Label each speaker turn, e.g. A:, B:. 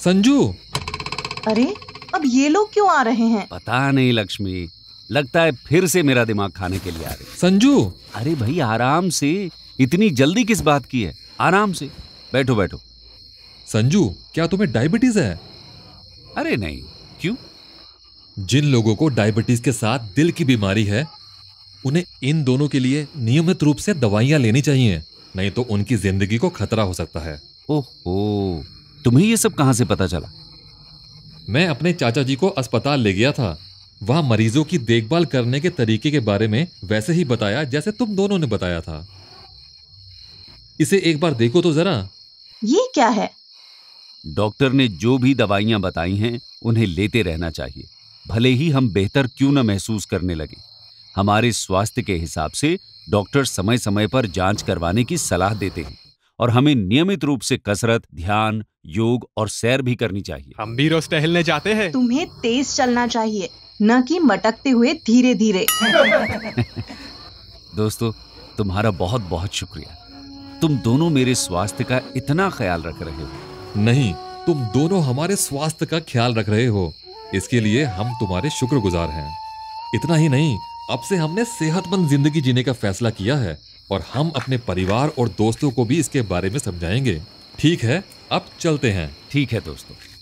A: संजू
B: अरे अब ये लोग क्यों आ रहे हैं
A: पता नहीं लक्ष्मी लगता है फिर से मेरा दिमाग खाने के लिए आ रही संजू अरे भाई आराम से इतनी जल्दी किस बात की है आराम से बैठो बैठो संजू क्या तुम्हें डायबिटीज है अरे नहीं क्यों जिन लोगों को डायबिटीज के साथ दिल की बीमारी है उन्हें इन दोनों के लिए नियमित रूप से दवाइयां लेनी चाहिए नहीं तो उनकी जिंदगी को खतरा हो सकता है ओहो तुम्हें यह सब कहां से पता चला मैं अपने चाचा जी को अस्पताल ले गया था वहां मरीजों की देखभाल करने के तरीके के बारे में वैसे ही बताया जैसे तुम दोनों ने बताया था इसे एक बार देखो तो जरा ये क्या है डॉक्टर ने जो भी दवाइयां बताई हैं उन्हें लेते रहना चाहिए भले ही हम बेहतर क्यों न महसूस करने लगे हमारे स्वास्थ्य के हिसाब से डॉक्टर समय समय पर जांच करवाने की सलाह देते हैं और हमें नियमित रूप से कसरत ध्यान योग और सैर भी करनी चाहिए हम भी रोज टहलने जाते हैं
B: तुम्हें तेज चलना चाहिए न कि मटकते हुए धीरे धीरे
A: दोस्तों तुम्हारा बहुत बहुत शुक्रिया तुम दोनों मेरे स्वास्थ्य का इतना ख्याल रख रहे हो नहीं तुम दोनों हमारे स्वास्थ्य का ख्याल रख रहे हो इसके लिए हम तुम्हारे शुक्रगुजार हैं इतना ही नहीं अब से हमने सेहतमंद जिंदगी जीने का फैसला किया है और हम अपने परिवार और दोस्तों को भी इसके बारे में समझाएंगे ठीक है अब चलते हैं ठीक है दोस्तों